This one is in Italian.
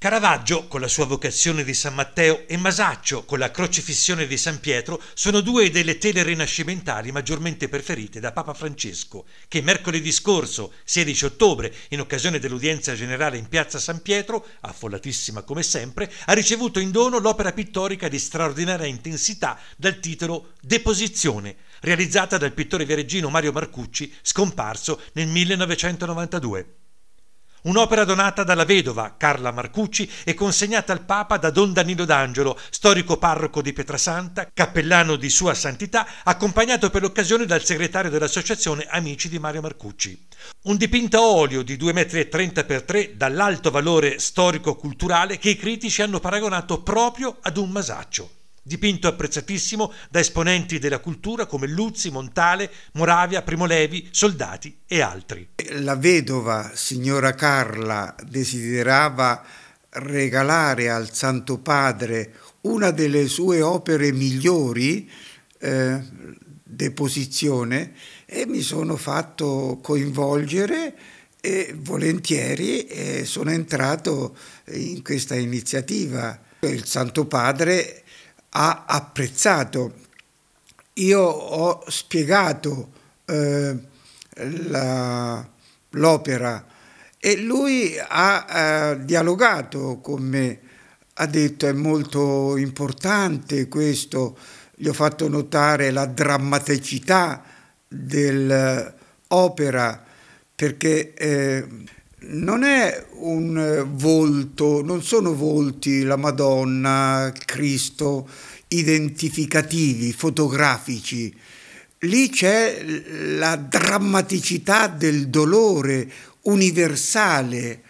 Caravaggio, con la sua vocazione di San Matteo, e Masaccio, con la crocifissione di San Pietro, sono due delle tele rinascimentali maggiormente preferite da Papa Francesco, che mercoledì scorso, 16 ottobre, in occasione dell'udienza generale in piazza San Pietro, affollatissima come sempre, ha ricevuto in dono l'opera pittorica di straordinaria intensità dal titolo Deposizione, realizzata dal pittore viareggino Mario Marcucci, scomparso nel 1992. Un'opera donata dalla vedova Carla Marcucci e consegnata al Papa da Don Danilo D'Angelo, storico parroco di Pietrasanta, cappellano di Sua Santità, accompagnato per l'occasione dal segretario dell'associazione Amici di Mario Marcucci. Un dipinto a olio di 2,30 m x 3 dall'alto valore storico-culturale che i critici hanno paragonato proprio ad un masaccio dipinto apprezzatissimo da esponenti della cultura come Luzzi, Montale, Moravia, Primo Levi, Soldati e altri. La vedova signora Carla desiderava regalare al Santo Padre una delle sue opere migliori, eh, deposizione, e mi sono fatto coinvolgere e volentieri e sono entrato in questa iniziativa. Il Santo Padre ha apprezzato. Io ho spiegato eh, l'opera e lui ha eh, dialogato con me, ha detto è molto importante questo, gli ho fatto notare la drammaticità dell'opera perché eh, non è un eh, volto, non sono volti la Madonna, Cristo identificativi, fotografici. Lì c'è la drammaticità del dolore universale